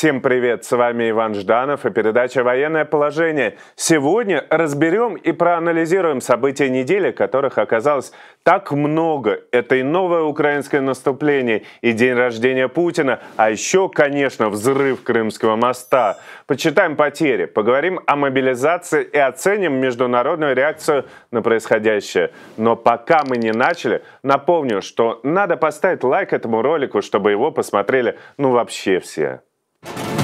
Всем привет, с вами Иван Жданов и передача «Военное положение». Сегодня разберем и проанализируем события недели, которых оказалось так много. Это и новое украинское наступление, и день рождения Путина, а еще, конечно, взрыв Крымского моста. Почитаем потери, поговорим о мобилизации и оценим международную реакцию на происходящее. Но пока мы не начали, напомню, что надо поставить лайк этому ролику, чтобы его посмотрели ну вообще все. you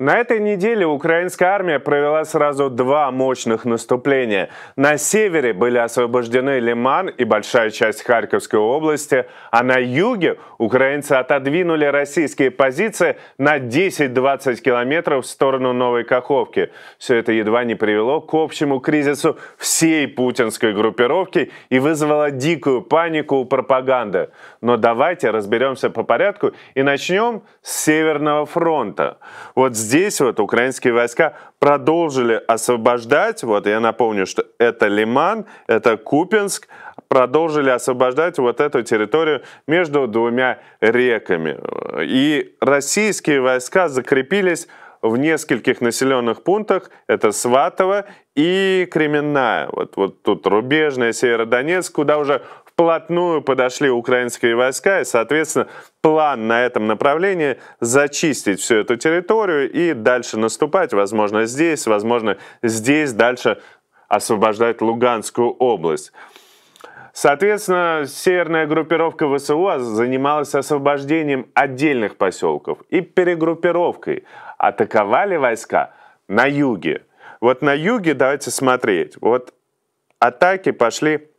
На этой неделе украинская армия провела сразу два мощных наступления. На севере были освобождены Лиман и большая часть Харьковской области, а на юге украинцы отодвинули российские позиции на 10-20 километров в сторону Новой Каховки. Все это едва не привело к общему кризису всей путинской группировки и вызвало дикую панику у пропаганды но давайте разберемся по порядку и начнем с Северного фронта. Вот здесь вот украинские войска продолжили освобождать, вот я напомню, что это Лиман, это Купинск, продолжили освобождать вот эту территорию между двумя реками. И российские войска закрепились в нескольких населенных пунктах. Это Сватово и Кременная. Вот, вот тут Рубежная, Северодонецк, куда уже вплотную подошли украинские войска, и, соответственно, план на этом направлении зачистить всю эту территорию и дальше наступать, возможно, здесь, возможно, здесь дальше освобождать Луганскую область. Соответственно, северная группировка ВСУ занималась освобождением отдельных поселков и перегруппировкой. Атаковали войска на юге. Вот на юге давайте смотреть. Вот атаки пошли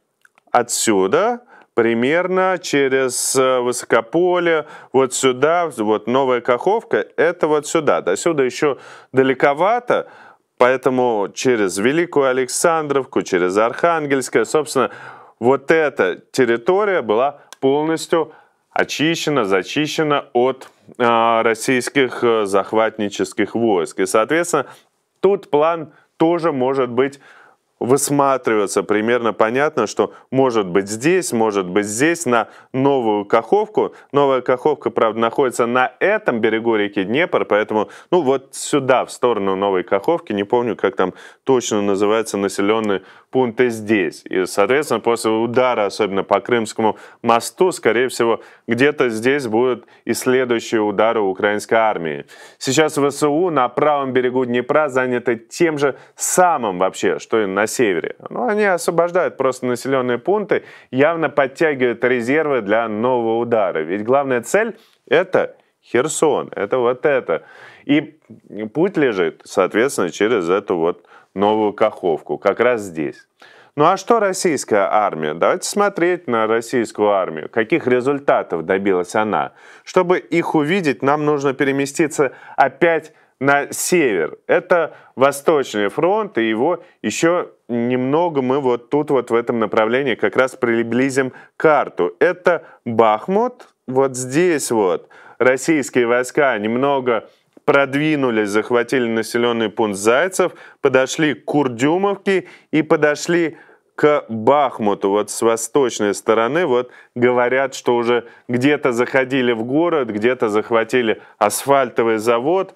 отсюда, примерно через э, высокополе, вот сюда, вот новая Каховка, это вот сюда. До сюда еще далековато, поэтому через Великую Александровку, через Архангельское, собственно, вот эта территория была полностью очищена, зачищена от э, российских э, захватнических войск. И, соответственно, тут план тоже может быть высматриваться примерно понятно, что может быть здесь, может быть здесь, на новую Каховку. Новая Каховка, правда, находится на этом берегу реки Днепр, поэтому, ну, вот сюда, в сторону Новой Каховки, не помню, как там точно называется населенный пункты здесь. И, соответственно, после удара, особенно по Крымскому мосту, скорее всего, где-то здесь будут и следующие удары украинской армии. Сейчас ВСУ на правом берегу Днепра заняты тем же самым вообще, что и на севере. Но ну, они освобождают просто населенные пункты, явно подтягивают резервы для нового удара. Ведь главная цель — это Херсон, это вот это. И путь лежит, соответственно, через эту вот новую Каховку, как раз здесь. Ну а что российская армия? Давайте смотреть на российскую армию. Каких результатов добилась она? Чтобы их увидеть, нам нужно переместиться опять на север. Это Восточный фронт, и его еще немного мы вот тут вот в этом направлении как раз приблизим карту. Это Бахмут, вот здесь вот российские войска немного продвинулись, захватили населенный пункт Зайцев, подошли к Курдюмовке и подошли к Бахмуту, вот с восточной стороны, вот говорят, что уже где-то заходили в город, где-то захватили асфальтовый завод,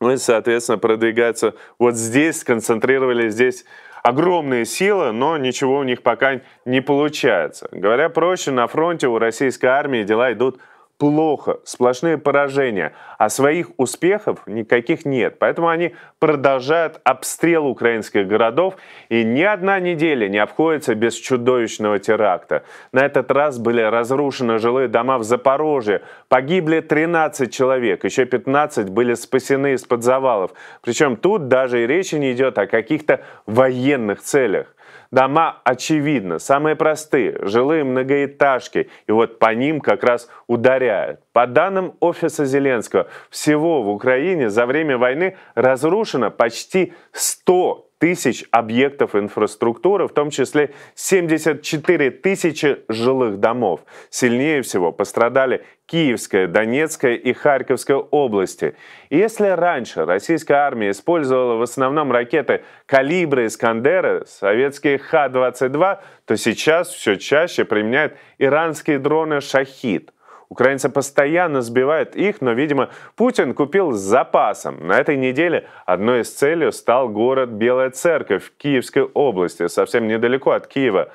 ну и, соответственно, продвигаются. вот здесь, сконцентрировали здесь огромные силы, но ничего у них пока не получается. Говоря проще, на фронте у российской армии дела идут плохо, сплошные поражения, а своих успехов никаких нет. Поэтому они продолжают обстрел украинских городов, и ни одна неделя не обходится без чудовищного теракта. На этот раз были разрушены жилые дома в Запорожье, погибли 13 человек, еще 15 были спасены из-под завалов. Причем тут даже и речи не идет о каких-то военных целях дома очевидно, самые простые, жилые многоэтажки, и вот по ним как раз ударяют. По данным Офиса Зеленского, всего в Украине за время войны разрушено почти 100 тысяч объектов инфраструктуры, в том числе 74 тысячи жилых домов. Сильнее всего пострадали Киевская, Донецкая и Харьковская области. И если раньше российская армия использовала в основном ракеты «Калибры» «Искандеры», советские Х-22, то сейчас все чаще применяют иранские дроны «Шахид». Украинцы постоянно сбивают их, но, видимо, Путин купил с запасом. На этой неделе одной из целей стал город Белая Церковь в Киевской области, совсем недалеко от Киева.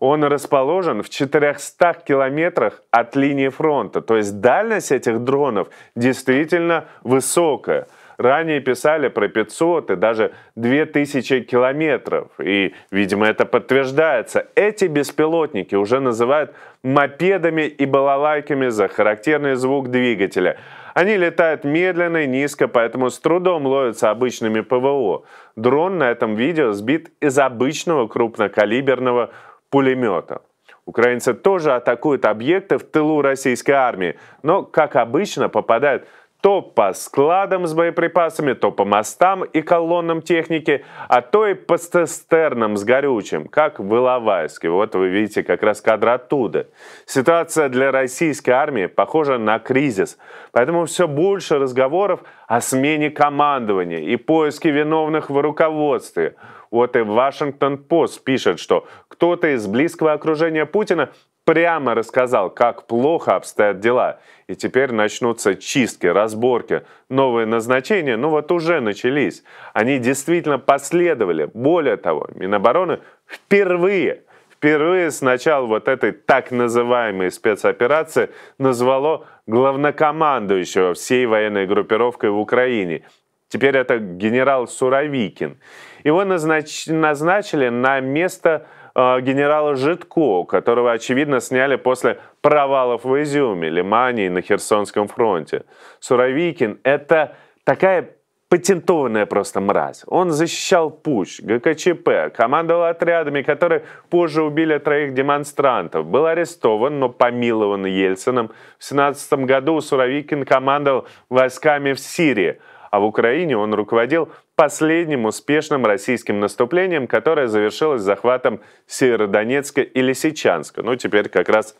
Он расположен в 400 километрах от линии фронта, то есть дальность этих дронов действительно высокая. Ранее писали про 500 и даже 2000 километров. И, видимо, это подтверждается. Эти беспилотники уже называют мопедами и балалайками за характерный звук двигателя. Они летают медленно и низко, поэтому с трудом ловятся обычными ПВО. Дрон на этом видео сбит из обычного крупнокалиберного пулемета. Украинцы тоже атакуют объекты в тылу российской армии, но, как обычно, попадают то по складам с боеприпасами, то по мостам и колоннам техники, а то и по цистернам с горючим, как в Иловайске. Вот вы видите как раз кадр оттуда. Ситуация для российской армии похожа на кризис, поэтому все больше разговоров о смене командования и поиске виновных в руководстве. Вот и Вашингтон-Пост пишет, что кто-то из близкого окружения Путина прямо рассказал, как плохо обстоят дела. И теперь начнутся чистки, разборки, новые назначения, ну вот уже начались. Они действительно последовали. Более того, Минобороны впервые впервые с начала вот этой так называемой спецоперации назвало главнокомандующего всей военной группировкой в Украине. Теперь это генерал Суровикин. Его назнач... назначили на место Э, генерала Житко, которого, очевидно, сняли после провалов в Изюме, Лимане и на Херсонском фронте. Суровикин – это такая патентованная просто мразь. Он защищал Пуч, ГКЧП, командовал отрядами, которые позже убили троих демонстрантов. Был арестован, но помилован Ельцином. В 17 году Суровикин командовал войсками в Сирии – а в Украине он руководил последним успешным российским наступлением, которое завершилось захватом Северодонецка и Лисичанска. Ну, теперь как раз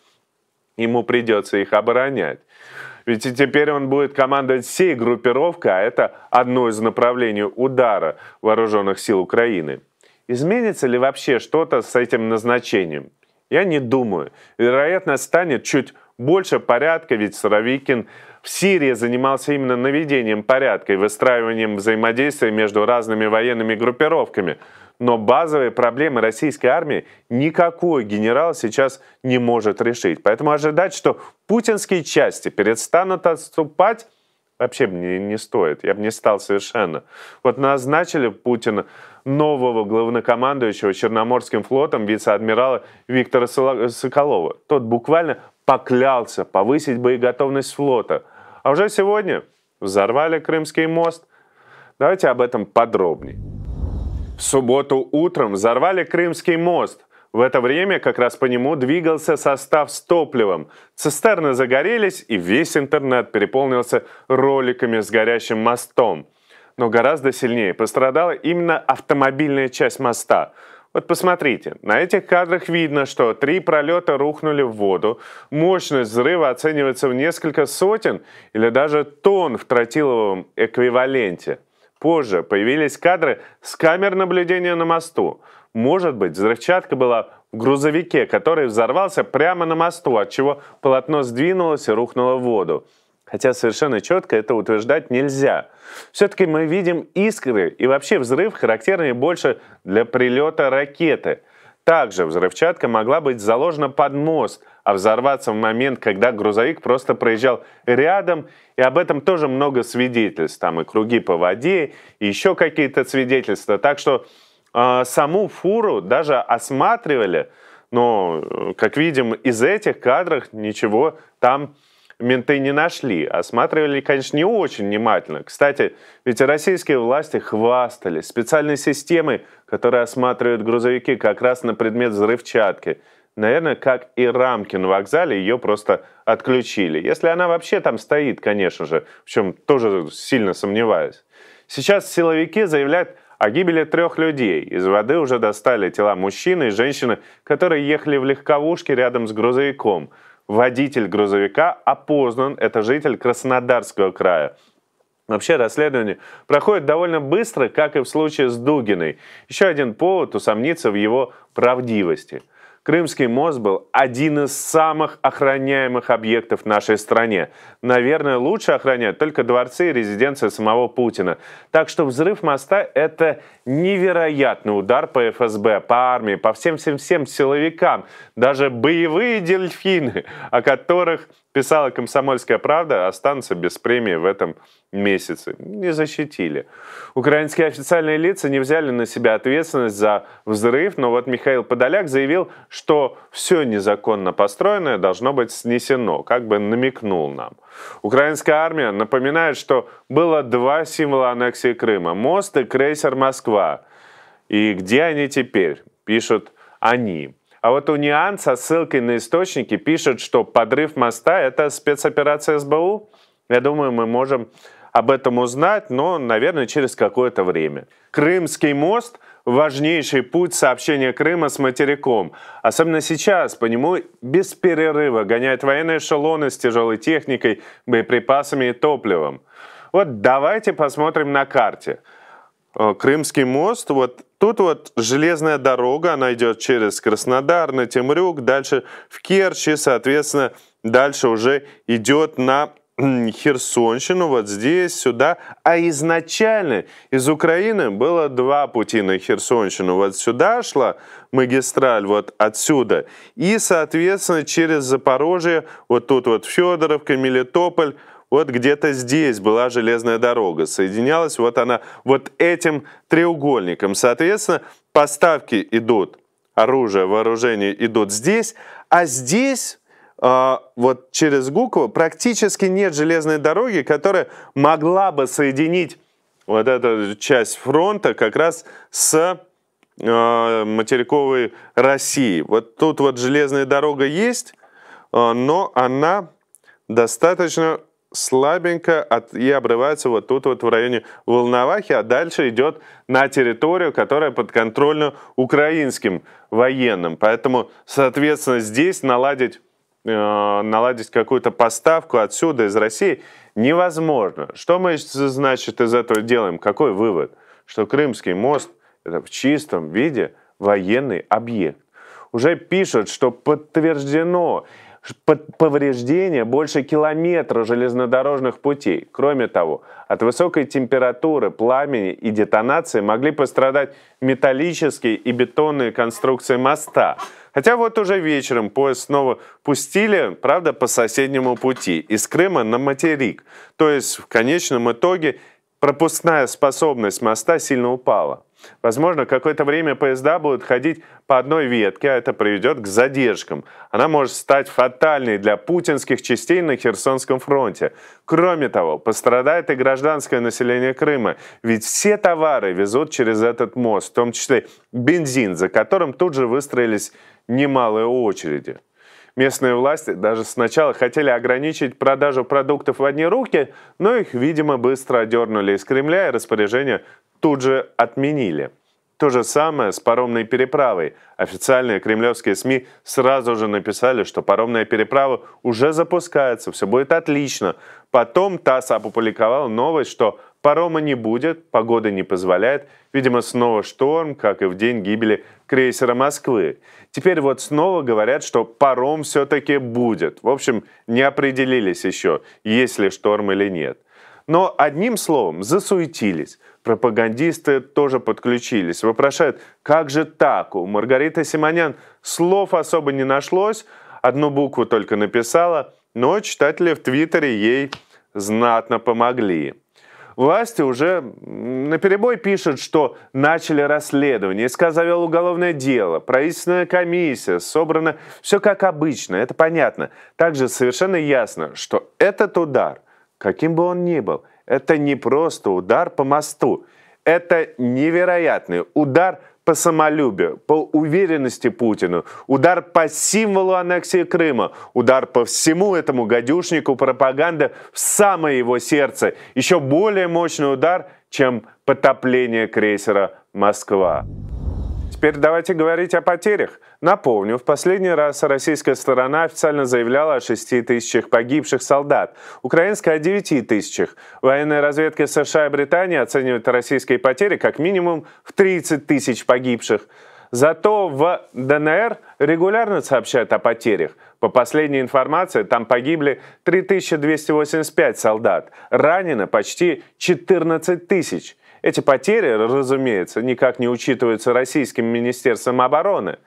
ему придется их оборонять. Ведь и теперь он будет командовать всей группировкой, а это одно из направлений удара вооруженных сил Украины. Изменится ли вообще что-то с этим назначением? Я не думаю. Вероятно, станет чуть больше порядка, ведь Суровикин в Сирии занимался именно наведением порядка и выстраиванием взаимодействия между разными военными группировками. Но базовые проблемы российской армии никакой генерал сейчас не может решить. Поэтому ожидать, что путинские части перестанут отступать, вообще мне не стоит. Я бы не стал совершенно. Вот назначили Путина нового главнокомандующего Черноморским флотом вице-адмирала Виктора Соколова. Тот буквально поклялся повысить боеготовность флота – а уже сегодня взорвали Крымский мост. Давайте об этом подробнее. В субботу утром взорвали Крымский мост. В это время как раз по нему двигался состав с топливом. Цистерны загорелись, и весь интернет переполнился роликами с горящим мостом. Но гораздо сильнее пострадала именно автомобильная часть моста – вот посмотрите, на этих кадрах видно, что три пролета рухнули в воду. Мощность взрыва оценивается в несколько сотен или даже тонн в тротиловом эквиваленте. Позже появились кадры с камер наблюдения на мосту. Может быть, взрывчатка была в грузовике, который взорвался прямо на мосту, отчего полотно сдвинулось и рухнуло в воду хотя совершенно четко это утверждать нельзя. Все-таки мы видим искры и вообще взрыв, характерный больше для прилета ракеты. Также взрывчатка могла быть заложена под мост, а взорваться в момент, когда грузовик просто проезжал рядом, и об этом тоже много свидетельств, там и круги по воде, и еще какие-то свидетельства. Так что э, саму фуру даже осматривали, но, э, как видим, из этих кадров ничего там не менты не нашли. Осматривали, конечно, не очень внимательно. Кстати, ведь российские власти хвастались специальной системой, которая осматривает грузовики как раз на предмет взрывчатки. Наверное, как и рамки на вокзале, ее просто отключили. Если она вообще там стоит, конечно же, в чем тоже сильно сомневаюсь. Сейчас силовики заявляют о гибели трех людей. Из воды уже достали тела мужчины и женщины, которые ехали в легковушке рядом с грузовиком – водитель грузовика опознан, это житель Краснодарского края. Вообще расследование проходит довольно быстро, как и в случае с Дугиной. Еще один повод усомниться в его правдивости – Крымский мост был один из самых охраняемых объектов в нашей стране. Наверное, лучше охраняют только дворцы и резиденции самого Путина. Так что взрыв моста – это невероятный удар по ФСБ, по армии, по всем-всем-всем силовикам. Даже боевые дельфины, о которых писала «Комсомольская правда», останутся без премии в этом месяцы. Не защитили. Украинские официальные лица не взяли на себя ответственность за взрыв, но вот Михаил Подоляк заявил, что все незаконно построенное должно быть снесено, как бы намекнул нам. Украинская армия напоминает, что было два символа аннексии Крыма – мост и крейсер «Москва». И где они теперь? Пишут они. А вот у со ссылкой на источники пишут, что подрыв моста – это спецоперация СБУ. Я думаю, мы можем об этом узнать, но, наверное, через какое-то время. Крымский мост – важнейший путь сообщения Крыма с материком. Особенно сейчас по нему без перерыва гоняют военные эшелоны с тяжелой техникой, боеприпасами и топливом. Вот давайте посмотрим на карте. Э, Крымский мост, вот тут вот железная дорога, она идет через Краснодар, на Темрюк, дальше в Керчь, и, соответственно, дальше уже идет на Херсонщину, вот здесь, сюда. А изначально из Украины было два пути на Херсонщину. Вот сюда шла магистраль, вот отсюда. И, соответственно, через Запорожье, вот тут вот Федоровка, Мелитополь, вот где-то здесь была железная дорога. Соединялась вот она вот этим треугольником. Соответственно, поставки идут, оружие, вооружение идут здесь, а здесь а, вот через Гуково практически нет железной дороги, которая могла бы соединить вот эту часть фронта как раз с а, материковой России. Вот тут вот железная дорога есть, а, но она достаточно слабенько от, и обрывается вот тут вот в районе Волновахи, а дальше идет на территорию, которая подконтрольна украинским военным. Поэтому, соответственно, здесь наладить Э, наладить какую-то поставку отсюда, из России, невозможно. Что мы, значит, из этого делаем? Какой вывод? Что Крымский мост – это в чистом виде военный объект. Уже пишут, что подтверждено повреждение больше километра железнодорожных путей. Кроме того, от высокой температуры, пламени и детонации могли пострадать металлические и бетонные конструкции моста – Хотя вот уже вечером поезд снова пустили, правда, по соседнему пути, из Крыма на материк. То есть в конечном итоге пропускная способность моста сильно упала. Возможно, какое-то время поезда будут ходить по одной ветке, а это приведет к задержкам. Она может стать фатальной для путинских частей на Херсонском фронте. Кроме того, пострадает и гражданское население Крыма, ведь все товары везут через этот мост, в том числе бензин, за которым тут же выстроились немалые очереди. Местные власти даже сначала хотели ограничить продажу продуктов в одни руки, но их, видимо, быстро одернули из Кремля, и распоряжение тут же отменили. То же самое с паромной переправой. Официальные кремлевские СМИ сразу же написали, что паромная переправа уже запускается, все будет отлично. Потом ТАСС опубликовал новость, что парома не будет, погода не позволяет. Видимо, снова шторм, как и в день гибели крейсера Москвы. Теперь вот снова говорят, что паром все-таки будет. В общем, не определились еще, есть ли шторм или нет. Но одним словом, засуетились – пропагандисты тоже подключились. Вопрошают, как же так? У Маргариты Симонян слов особо не нашлось, одну букву только написала, но читатели в Твиттере ей знатно помогли. Власти уже на перебой пишут, что начали расследование, СК завел уголовное дело, правительственная комиссия, собрано все как обычно, это понятно. Также совершенно ясно, что этот удар, каким бы он ни был – это не просто удар по мосту, это невероятный удар по самолюбию, по уверенности Путина, удар по символу аннексии Крыма, удар по всему этому гадюшнику пропаганды в самое его сердце. Еще более мощный удар, чем потопление крейсера «Москва». Теперь давайте говорить о потерях. Напомню, в последний раз российская сторона официально заявляла о 6 тысячах погибших солдат, украинская о 9 тысячах. Военная разведка США и Британии оценивает российские потери как минимум в 30 тысяч погибших. Зато в ДНР регулярно сообщают о потерях. По последней информации, там погибли 3285 солдат, ранено почти 14 тысяч. Эти потери, разумеется, никак не учитываются российским министерством обороны.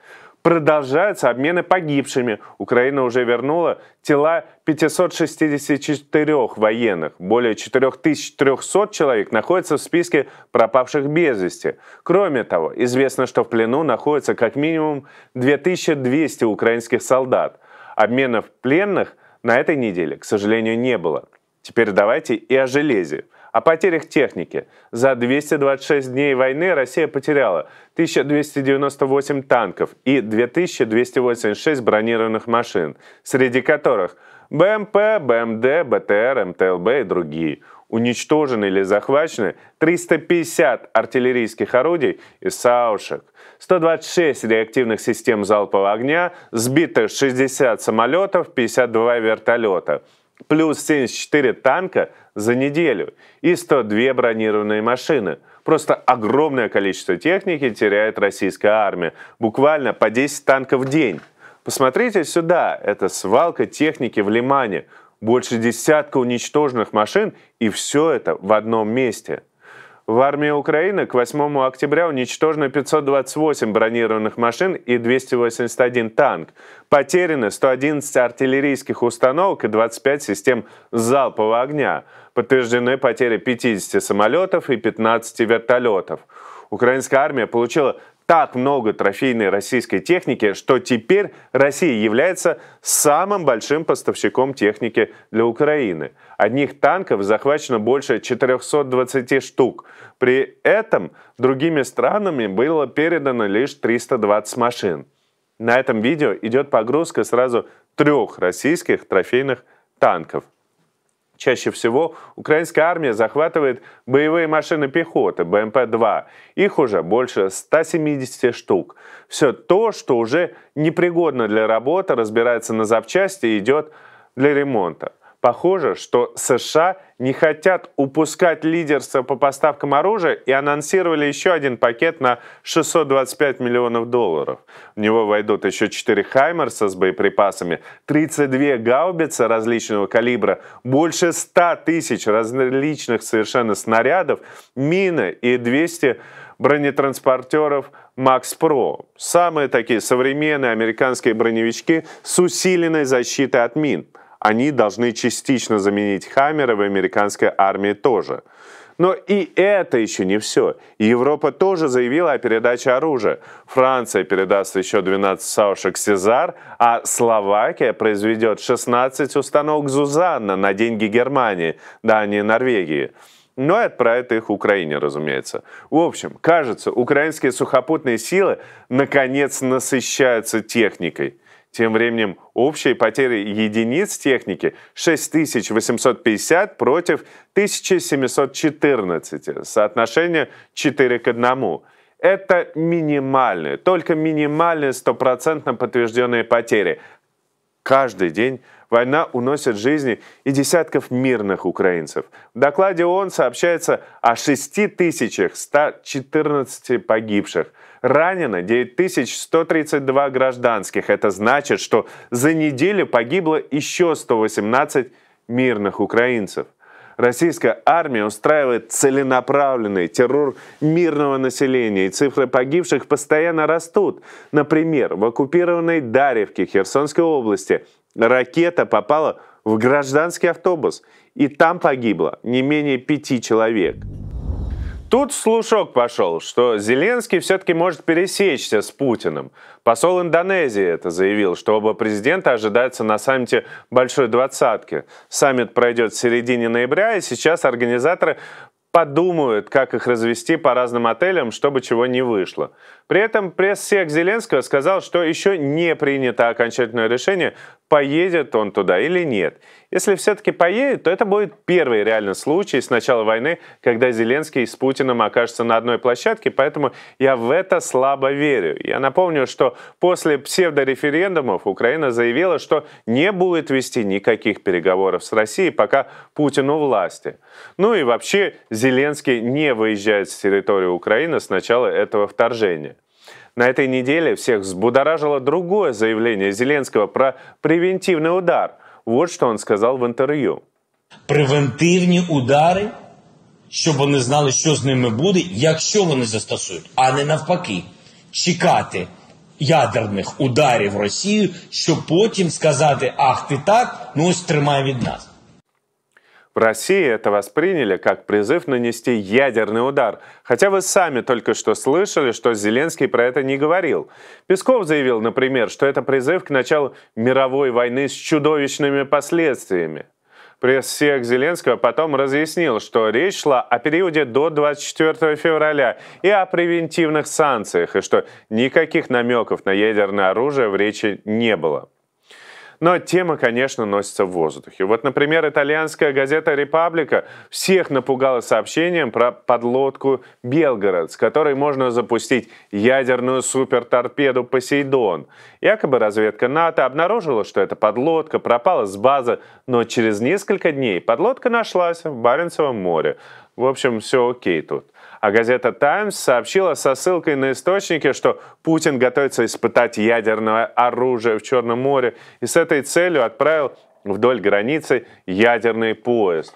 Продолжаются обмены погибшими. Украина уже вернула тела 564 военных. Более 4300 человек находятся в списке пропавших без вести. Кроме того, известно, что в плену находится как минимум 2200 украинских солдат. Обменов пленных на этой неделе, к сожалению, не было. Теперь давайте и о железе. О потерях техники. За 226 дней войны Россия потеряла 1298 танков и 2286 бронированных машин, среди которых БМП, БМД, БТР, МТЛБ и другие. Уничтожены или захвачены 350 артиллерийских орудий и саушек, 126 реактивных систем залпового огня, сбито 60 самолетов, 52 вертолета, плюс 74 танка, за неделю и 102 бронированные машины. Просто огромное количество техники теряет российская армия. Буквально по 10 танков в день. Посмотрите сюда, это свалка техники в Лимане. Больше десятка уничтоженных машин, и все это в одном месте. В армии Украины к 8 октября уничтожено 528 бронированных машин и 281 танк. Потеряно 111 артиллерийских установок и 25 систем залпового огня. Подтверждены потери 50 самолетов и 15 вертолетов. Украинская армия получила так много трофейной российской техники, что теперь Россия является самым большим поставщиком техники для Украины. Одних танков захвачено больше 420 штук. При этом другими странами было передано лишь 320 машин. На этом видео идет погрузка сразу трех российских трофейных танков – Чаще всего украинская армия захватывает боевые машины пехоты БМП-2. Их уже больше 170 штук. Все то, что уже непригодно для работы, разбирается на запчасти и идет для ремонта. Похоже, что США не хотят упускать лидерство по поставкам оружия и анонсировали еще один пакет на 625 миллионов долларов. В него войдут еще 4 «Хаймерса» с боеприпасами, 32 гаубицы различного калибра, больше 100 тысяч различных совершенно снарядов, мины и 200 бронетранспортеров Макс Про. Самые такие современные американские броневички с усиленной защитой от мин – они должны частично заменить Хаммера в американской армии тоже. Но и это еще не все. Европа тоже заявила о передаче оружия. Франция передаст еще 12 саушек «Сезар», а Словакия произведет 16 установок «Зузанна» на деньги Германии, Дании и Норвегии но и отправит их Украине, разумеется. В общем, кажется, украинские сухопутные силы наконец насыщаются техникой – тем временем общие потери единиц техники 6850 против 1714. Соотношение 4 к 1. Это минимальные, только минимальные стопроцентно подтвержденные потери. Каждый день война уносит жизни и десятков мирных украинцев. В докладе ООН сообщается о 6114 погибших – Ранено 9132 гражданских. Это значит, что за неделю погибло еще 118 мирных украинцев. Российская армия устраивает целенаправленный террор мирного населения, и цифры погибших постоянно растут. Например, в оккупированной Даревке Херсонской области ракета попала в гражданский автобус, и там погибло не менее пяти человек. Тут слушок пошел, что Зеленский все-таки может пересечься с Путиным. Посол Индонезии это заявил, что оба президента ожидаются на саммите Большой Двадцатки. Саммит пройдет в середине ноября, и сейчас организаторы подумают, как их развести по разным отелям, чтобы чего не вышло. При этом пресс-сек Зеленского сказал, что еще не принято окончательное решение, поедет он туда или нет. Если все-таки поедет, то это будет первый реально случай с начала войны, когда Зеленский с Путиным окажется на одной площадке, поэтому я в это слабо верю. Я напомню, что после псевдореферендумов Украина заявила, что не будет вести никаких переговоров с Россией, пока Путин у власти. Ну и вообще Зеленский не выезжает с территории Украины с начала этого вторжения. На этой неделе всех взбудоражило другое заявление Зеленского про превентивный удар. Вот что он сказал в интервью. Превентивные удары, чтобы вони знали, что с ними будет, если они застосують, а не навпаки, чекати ядерных ударов в Россию, чтобы потом сказать: Ах, ты так, ну ось тримай от нас. В России это восприняли как призыв нанести ядерный удар, хотя вы сами только что слышали, что Зеленский про это не говорил. Песков заявил, например, что это призыв к началу мировой войны с чудовищными последствиями. Пресс-сек Зеленского потом разъяснил, что речь шла о периоде до 24 февраля и о превентивных санкциях, и что никаких намеков на ядерное оружие в речи не было. Но тема, конечно, носится в воздухе. Вот, например, итальянская газета «Репаблика» всех напугала сообщением про подлодку «Белгород», с которой можно запустить ядерную суперторпеду «Посейдон». Якобы разведка НАТО обнаружила, что эта подлодка пропала с базы, но через несколько дней подлодка нашлась в Баренцевом море. В общем, все окей тут а газета «Таймс» сообщила со ссылкой на источники, что Путин готовится испытать ядерное оружие в Черном море и с этой целью отправил вдоль границы ядерный поезд.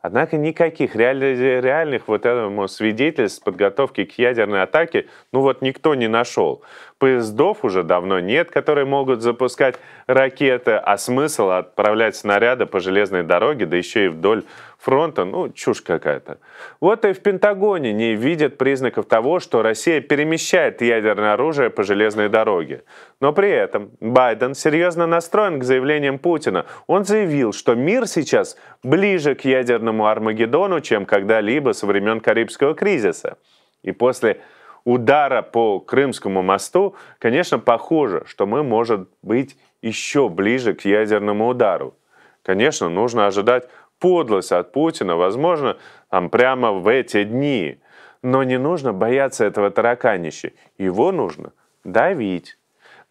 Однако никаких реаль- реальных вот этому свидетельств подготовки к ядерной атаке, ну вот никто не нашел поездов уже давно нет, которые могут запускать ракеты, а смысл отправлять снаряды по железной дороге, да еще и вдоль фронта, ну, чушь какая-то. Вот и в Пентагоне не видят признаков того, что Россия перемещает ядерное оружие по железной дороге. Но при этом Байден серьезно настроен к заявлениям Путина. Он заявил, что мир сейчас ближе к ядерному Армагеддону, чем когда-либо со времен Карибского кризиса. И после удара по Крымскому мосту, конечно, похоже, что мы, может быть, еще ближе к ядерному удару. Конечно, нужно ожидать подлость от Путина, возможно, там прямо в эти дни. Но не нужно бояться этого тараканища. Его нужно давить.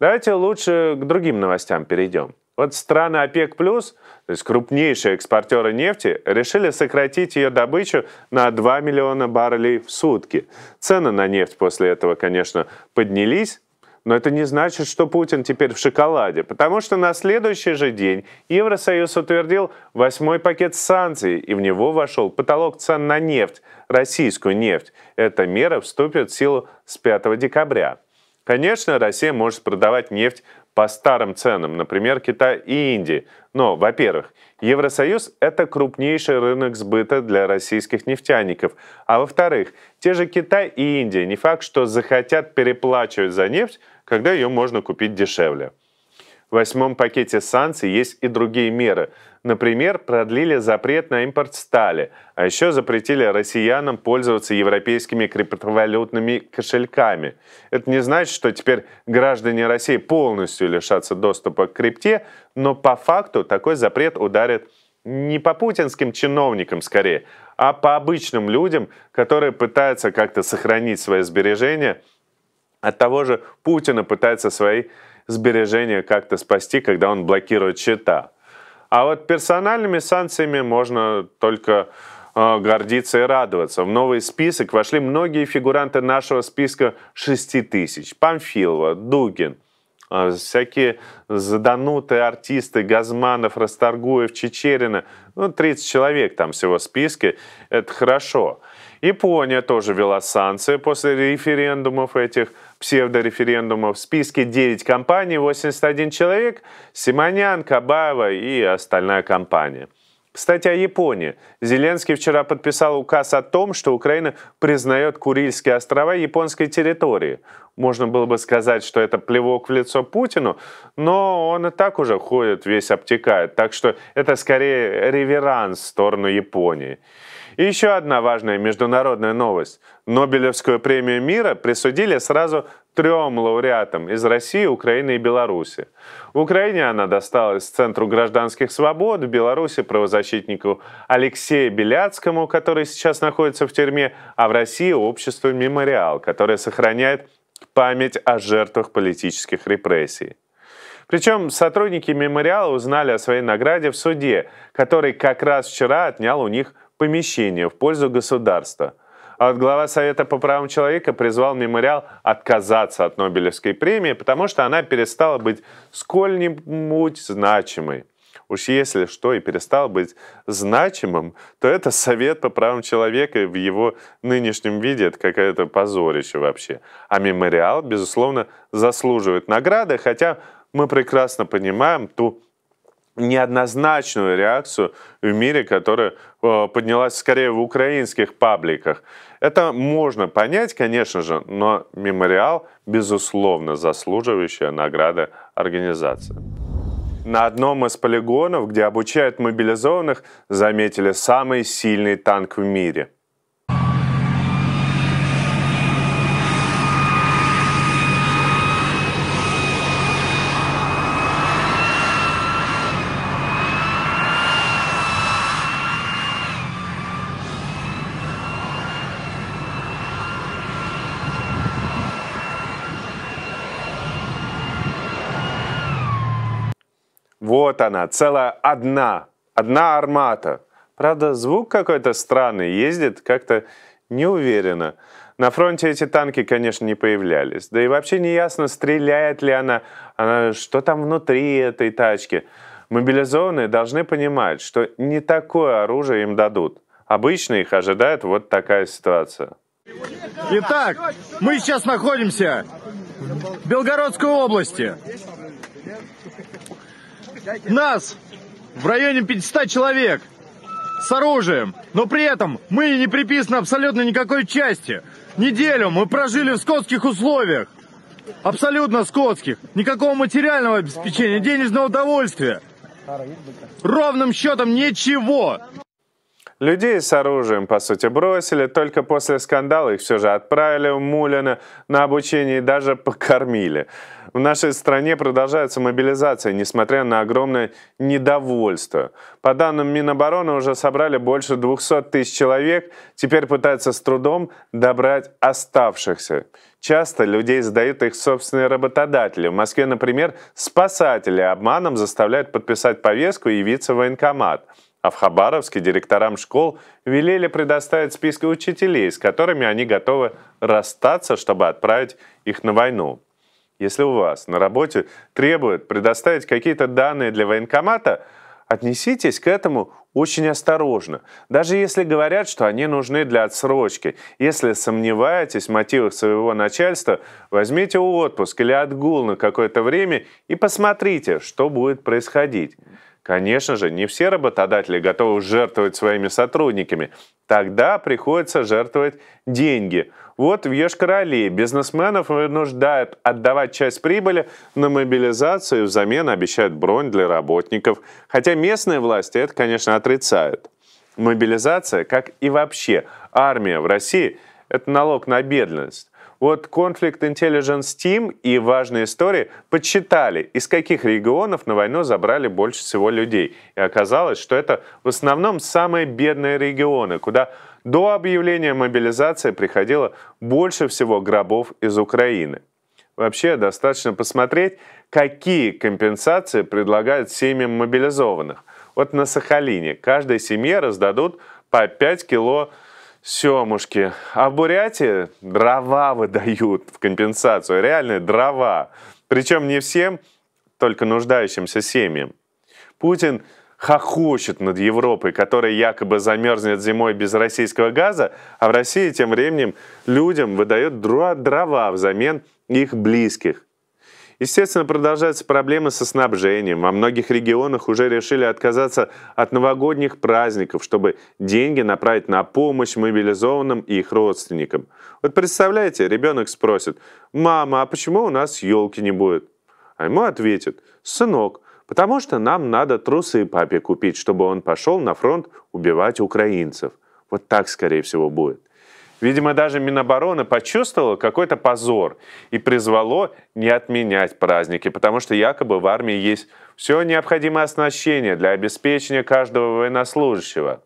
Давайте лучше к другим новостям перейдем. Вот страны ОПЕК+, то есть крупнейшие экспортеры нефти, решили сократить ее добычу на 2 миллиона баррелей в сутки. Цены на нефть после этого, конечно, поднялись, но это не значит, что Путин теперь в шоколаде, потому что на следующий же день Евросоюз утвердил восьмой пакет санкций, и в него вошел потолок цен на нефть, российскую нефть. Эта мера вступит в силу с 5 декабря. Конечно, Россия может продавать нефть по старым ценам, например, Китай и Индии. Но, во-первых, Евросоюз – это крупнейший рынок сбыта для российских нефтяников. А во-вторых, те же Китай и Индия не факт, что захотят переплачивать за нефть, когда ее можно купить дешевле. В восьмом пакете санкций есть и другие меры. Например, продлили запрет на импорт стали, а еще запретили россиянам пользоваться европейскими криптовалютными кошельками. Это не значит, что теперь граждане России полностью лишатся доступа к крипте, но по факту такой запрет ударит не по путинским чиновникам скорее, а по обычным людям, которые пытаются как-то сохранить свои сбережения от того же Путина, пытаются свои сбережения как-то спасти, когда он блокирует счета. А вот персональными санкциями можно только э, гордиться и радоваться. В новый список вошли многие фигуранты нашего списка 6 тысяч. Памфилова, Дугин, э, всякие заданутые артисты Газманов, Расторгуев, Чечерина. Ну, 30 человек там всего в списке. Это хорошо. Япония тоже вела санкции после референдумов этих псевдореферендума. В списке 9 компаний, 81 человек, Симонян, Кабаева и остальная компания. Кстати, о Японии. Зеленский вчера подписал указ о том, что Украина признает Курильские острова японской территории. Можно было бы сказать, что это плевок в лицо Путину, но он и так уже ходит, весь обтекает. Так что это скорее реверанс в сторону Японии. И еще одна важная международная новость. Нобелевскую премию мира присудили сразу трем лауреатам из России, Украины и Беларуси. В Украине она досталась Центру гражданских свобод, в Беларуси правозащитнику Алексею Беляцкому, который сейчас находится в тюрьме, а в России обществу «Мемориал», которое сохраняет память о жертвах политических репрессий. Причем сотрудники мемориала узнали о своей награде в суде, который как раз вчера отнял у них помещения в пользу государства. А вот глава Совета по правам человека призвал мемориал отказаться от Нобелевской премии, потому что она перестала быть сколь-нибудь значимой. Уж если что и перестал быть значимым, то это Совет по правам человека в его нынешнем виде, это какое-то позорище вообще. А мемориал, безусловно, заслуживает награды, хотя мы прекрасно понимаем ту неоднозначную реакцию в мире, которая э, поднялась скорее в украинских пабликах. Это можно понять, конечно же, но мемориал, безусловно, заслуживающая награды организации. На одном из полигонов, где обучают мобилизованных, заметили самый сильный танк в мире – Вот она, целая одна, одна армата. Правда, звук какой-то странный, ездит как-то неуверенно. На фронте эти танки, конечно, не появлялись. Да и вообще не ясно, стреляет ли она, она что там внутри этой тачки. Мобилизованные должны понимать, что не такое оружие им дадут. Обычно их ожидает вот такая ситуация. Итак, мы сейчас находимся в Белгородской области нас в районе 500 человек с оружием, но при этом мы не приписаны абсолютно никакой части. Неделю мы прожили в скотских условиях, абсолютно скотских, никакого материального обеспечения, денежного удовольствия. Ровным счетом ничего. Людей с оружием, по сути, бросили, только после скандала их все же отправили в Мулина на обучение и даже покормили. В нашей стране продолжается мобилизация, несмотря на огромное недовольство. По данным Минобороны, уже собрали больше 200 тысяч человек, теперь пытаются с трудом добрать оставшихся. Часто людей сдают их собственные работодатели. В Москве, например, спасатели обманом заставляют подписать повестку и явиться в военкомат. А в Хабаровске директорам школ велели предоставить списки учителей, с которыми они готовы расстаться, чтобы отправить их на войну. Если у вас на работе требуют предоставить какие-то данные для военкомата, отнеситесь к этому очень осторожно. Даже если говорят, что они нужны для отсрочки. Если сомневаетесь в мотивах своего начальства, возьмите отпуск или отгул на какое-то время и посмотрите, что будет происходить. Конечно же, не все работодатели готовы жертвовать своими сотрудниками. Тогда приходится жертвовать деньги. Вот в ешкар бизнесменов вынуждают отдавать часть прибыли на мобилизацию и взамен обещают бронь для работников. Хотя местные власти это, конечно, отрицают. Мобилизация, как и вообще армия в России, это налог на бедность. Вот Conflict Intelligence Team и важные истории подсчитали, из каких регионов на войну забрали больше всего людей. И оказалось, что это в основном самые бедные регионы, куда до объявления мобилизации приходило больше всего гробов из Украины. Вообще, достаточно посмотреть, какие компенсации предлагают семьям мобилизованных. Вот на Сахалине каждой семье раздадут по 5 кило семушки. А в Бурятии дрова выдают в компенсацию, реальные дрова. Причем не всем, только нуждающимся семьям. Путин хохочет над Европой, которая якобы замерзнет зимой без российского газа, а в России тем временем людям выдает дрова взамен их близких. Естественно, продолжаются проблемы со снабжением. Во многих регионах уже решили отказаться от новогодних праздников, чтобы деньги направить на помощь мобилизованным и их родственникам. Вот представляете, ребенок спросит, «Мама, а почему у нас елки не будет?» А ему ответит, «Сынок, потому что нам надо трусы папе купить, чтобы он пошел на фронт убивать украинцев». Вот так, скорее всего, будет. Видимо, даже Минобороны почувствовало какой-то позор и призвало не отменять праздники, потому что якобы в армии есть все необходимое оснащение для обеспечения каждого военнослужащего.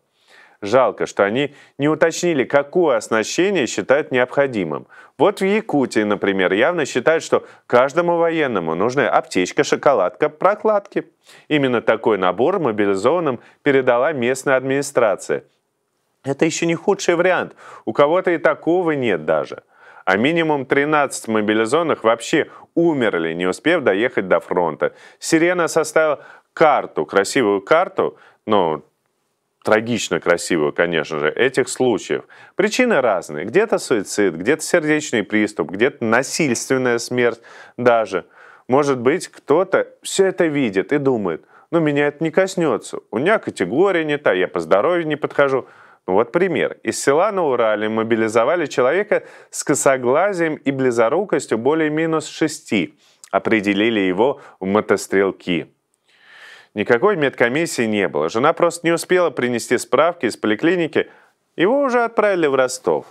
Жалко, что они не уточнили, какое оснащение считают необходимым. Вот в Якутии, например, явно считают, что каждому военному нужны аптечка, шоколадка, прокладки. Именно такой набор мобилизованным передала местная администрация – это еще не худший вариант. У кого-то и такого нет даже. А минимум 13 мобилизованных вообще умерли, не успев доехать до фронта. Сирена составила карту, красивую карту, ну, трагично красивую, конечно же, этих случаев. Причины разные. Где-то суицид, где-то сердечный приступ, где-то насильственная смерть даже. Может быть, кто-то все это видит и думает, ну, меня это не коснется, у меня категория не та, я по здоровью не подхожу. Вот пример. Из села на Урале мобилизовали человека с косоглазием и близорукостью более минус 6. Определили его в мотострелки. Никакой медкомиссии не было. Жена просто не успела принести справки из поликлиники. Его уже отправили в Ростов.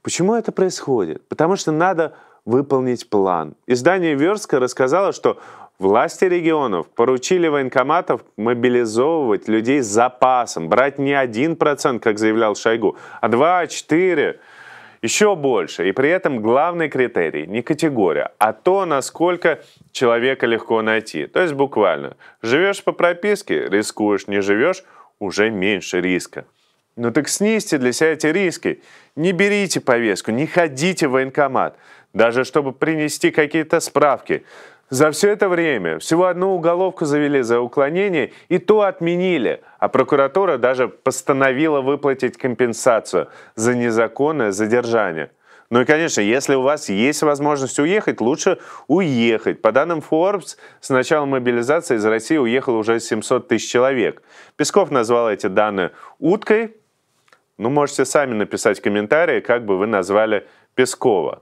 Почему это происходит? Потому что надо выполнить план. Издание «Верстка» рассказало, что Власти регионов поручили военкоматов мобилизовывать людей с запасом, брать не один процент, как заявлял Шойгу, а два-четыре, еще больше. И при этом главный критерий не категория, а то, насколько человека легко найти. То есть буквально, живешь по прописке, рискуешь, не живешь, уже меньше риска. Ну так снизьте для себя эти риски. Не берите повестку, не ходите в военкомат. Даже чтобы принести какие-то справки. За все это время всего одну уголовку завели за уклонение, и то отменили, а прокуратура даже постановила выплатить компенсацию за незаконное задержание. Ну и, конечно, если у вас есть возможность уехать, лучше уехать. По данным Forbes, с начала мобилизации из России уехало уже 700 тысяч человек. Песков назвал эти данные уткой. Ну, можете сами написать комментарии, как бы вы назвали Пескова.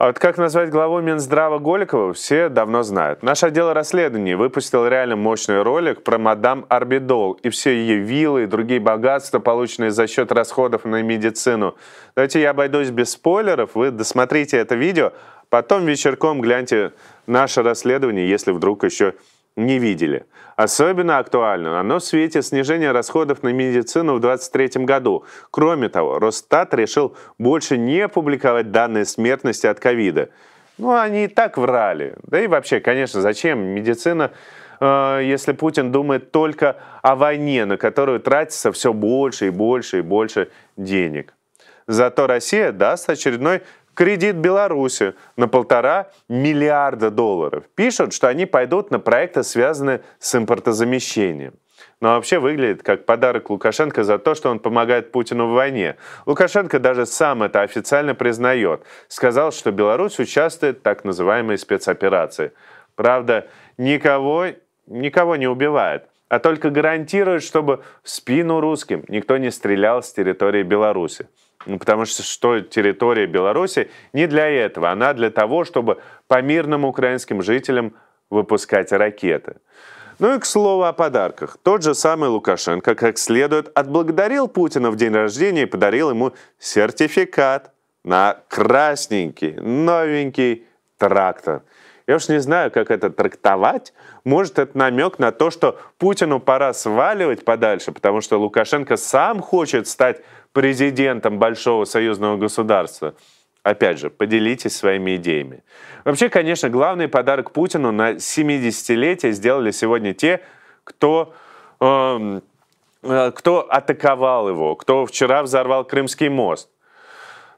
А вот как назвать главу Минздрава Голикова, все давно знают. Наш отдел расследований выпустил реально мощный ролик про мадам Арбидол и все ее виллы и другие богатства, полученные за счет расходов на медицину. Давайте я обойдусь без спойлеров, вы досмотрите это видео, потом вечерком гляньте наше расследование, если вдруг еще не видели. Особенно актуально оно в свете снижения расходов на медицину в 2023 году. Кроме того, Росстат решил больше не публиковать данные смертности от ковида. Ну, они и так врали. Да и вообще, конечно, зачем медицина, э, если Путин думает только о войне, на которую тратится все больше и больше и больше денег. Зато Россия даст очередной кредит Беларуси на полтора миллиарда долларов. Пишут, что они пойдут на проекты, связанные с импортозамещением. Но вообще выглядит как подарок Лукашенко за то, что он помогает Путину в войне. Лукашенко даже сам это официально признает. Сказал, что Беларусь участвует в так называемой спецоперации. Правда, никого, никого не убивает а только гарантирует, чтобы в спину русским никто не стрелял с территории Беларуси. Ну, потому что что территория Беларуси не для этого, она для того, чтобы по мирным украинским жителям выпускать ракеты. Ну и к слову о подарках. Тот же самый Лукашенко, как следует, отблагодарил Путина в день рождения и подарил ему сертификат на красненький, новенький трактор. Я уж не знаю, как это трактовать. Может, это намек на то, что Путину пора сваливать подальше, потому что Лукашенко сам хочет стать президентом большого союзного государства. Опять же, поделитесь своими идеями. Вообще, конечно, главный подарок Путину на 70-летие сделали сегодня те, кто, эм, э, кто атаковал его, кто вчера взорвал Крымский мост.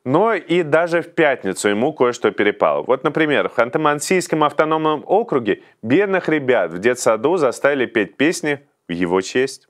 Но и даже в пятницу ему кое-что перепало. Вот, например, в Ханты-Мансийском автономном округе бедных ребят в детсаду заставили петь песни в его честь.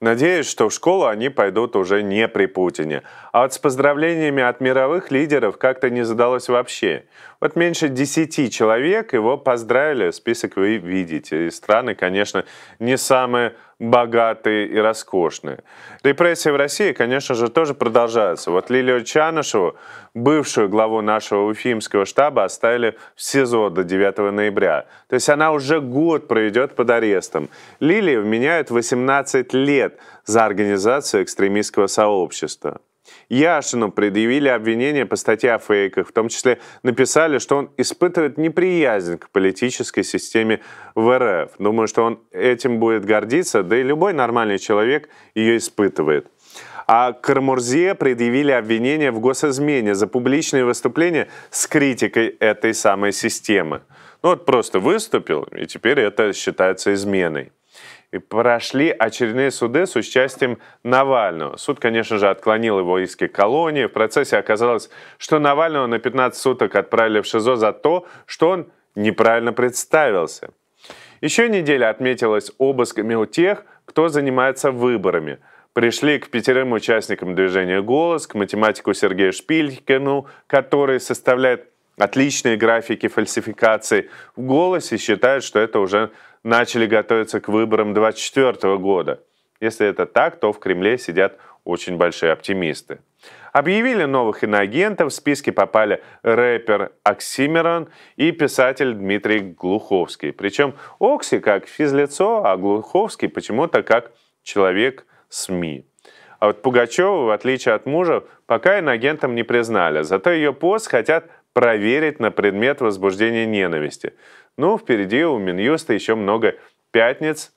Надеюсь, что в школу они пойдут уже не при Путине. А вот с поздравлениями от мировых лидеров как-то не задалось вообще. Вот меньше 10 человек его поздравили, список вы видите. И страны, конечно, не самые богатые и роскошные. Репрессии в России, конечно же, тоже продолжаются. Вот Лилию Чанышеву, бывшую главу нашего уфимского штаба, оставили в СИЗО до 9 ноября. То есть она уже год проведет под арестом. Лилию вменяют 18 лет за организацию экстремистского сообщества. Яшину предъявили обвинение по статье о фейках, в том числе написали, что он испытывает неприязнь к политической системе в РФ. Думаю, что он этим будет гордиться, да и любой нормальный человек ее испытывает. А Кармурзе предъявили обвинение в госизмене за публичные выступления с критикой этой самой системы. Ну вот просто выступил, и теперь это считается изменой и прошли очередные суды с участием Навального. Суд, конечно же, отклонил его иски колонии. В процессе оказалось, что Навального на 15 суток отправили в ШИЗО за то, что он неправильно представился. Еще неделя отметилась обысками у тех, кто занимается выборами. Пришли к пятерым участникам движения «Голос», к математику Сергею Шпилькину, который составляет отличные графики фальсификации. В «Голосе» считают, что это уже начали готовиться к выборам 2024 года. Если это так, то в Кремле сидят очень большие оптимисты. Объявили новых иноагентов, в списке попали рэпер Оксимирон и писатель Дмитрий Глуховский. Причем Окси как физлицо, а Глуховский почему-то как человек СМИ. А вот Пугачева в отличие от мужа, пока иноагентом не признали. Зато ее пост хотят проверить на предмет возбуждения ненависти. Ну, впереди у Минюста еще много пятниц,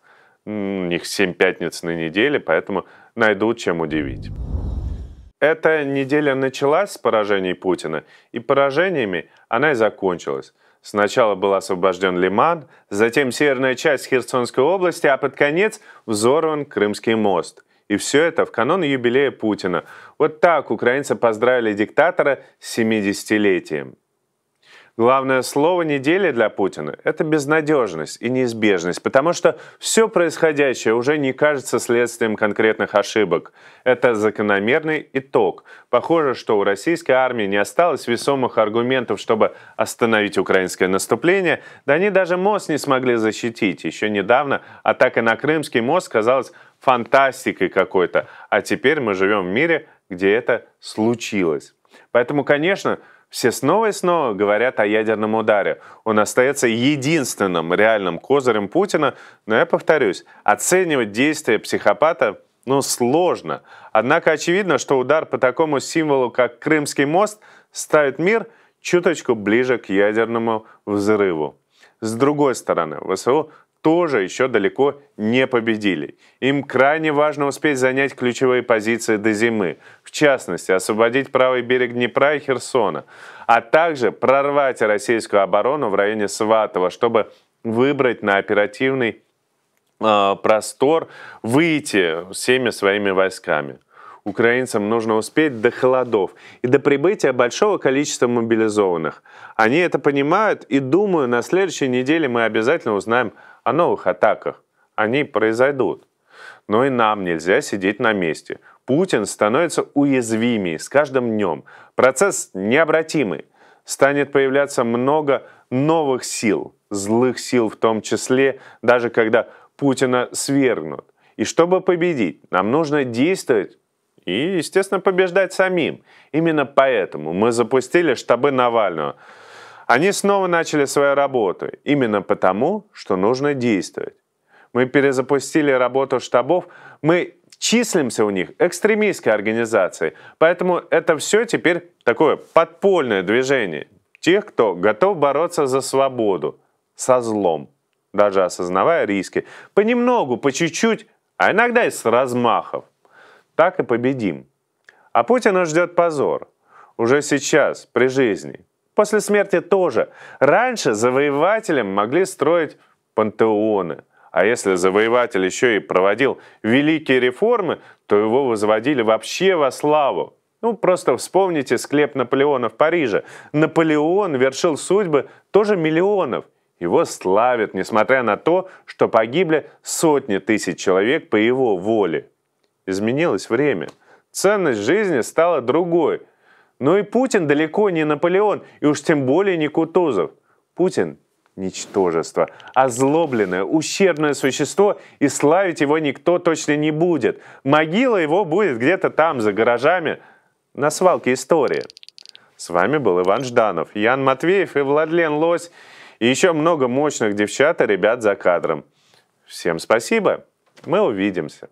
у них 7 пятниц на неделе, поэтому найдут чем удивить. Эта неделя началась с поражений Путина, и поражениями она и закончилась. Сначала был освобожден Лиман, затем северная часть Херсонской области, а под конец взорван Крымский мост. И все это в канон юбилея Путина. Вот так украинцы поздравили диктатора с 70-летием. Главное слово недели для Путина – это безнадежность и неизбежность, потому что все происходящее уже не кажется следствием конкретных ошибок. Это закономерный итог. Похоже, что у российской армии не осталось весомых аргументов, чтобы остановить украинское наступление, да они даже мост не смогли защитить. Еще недавно атака на Крымский мост казалась фантастикой какой-то, а теперь мы живем в мире, где это случилось. Поэтому, конечно, все снова и снова говорят о ядерном ударе. Он остается единственным реальным козырем Путина, но я повторюсь, оценивать действия психопата ну, сложно. Однако очевидно, что удар по такому символу, как Крымский мост, ставит мир чуточку ближе к ядерному взрыву. С другой стороны, ВСУ тоже еще далеко не победили. Им крайне важно успеть занять ключевые позиции до зимы, в частности, освободить правый берег Днепра и Херсона, а также прорвать российскую оборону в районе Сватова, чтобы выбрать на оперативный э, простор, выйти всеми своими войсками. Украинцам нужно успеть до холодов и до прибытия большого количества мобилизованных. Они это понимают и думаю, на следующей неделе мы обязательно узнаем о новых атаках. Они произойдут. Но и нам нельзя сидеть на месте. Путин становится уязвимее с каждым днем. Процесс необратимый. Станет появляться много новых сил, злых сил в том числе, даже когда Путина свергнут. И чтобы победить, нам нужно действовать и, естественно, побеждать самим. Именно поэтому мы запустили штабы Навального – они снова начали свою работу, именно потому, что нужно действовать. Мы перезапустили работу штабов, мы числимся у них экстремистской организацией, поэтому это все теперь такое подпольное движение тех, кто готов бороться за свободу, со злом, даже осознавая риски. Понемногу, по чуть-чуть, а иногда и с размахов. Так и победим. А Путина ждет позор. Уже сейчас, при жизни – после смерти тоже. Раньше завоевателям могли строить пантеоны. А если завоеватель еще и проводил великие реформы, то его возводили вообще во славу. Ну, просто вспомните склеп Наполеона в Париже. Наполеон вершил судьбы тоже миллионов. Его славят, несмотря на то, что погибли сотни тысяч человек по его воле. Изменилось время. Ценность жизни стала другой – но ну и Путин далеко не Наполеон, и уж тем более не Кутузов. Путин – ничтожество, озлобленное, ущербное существо, и славить его никто точно не будет. Могила его будет где-то там, за гаражами, на свалке истории. С вами был Иван Жданов, Ян Матвеев и Владлен Лось, и еще много мощных девчат и ребят за кадром. Всем спасибо, мы увидимся.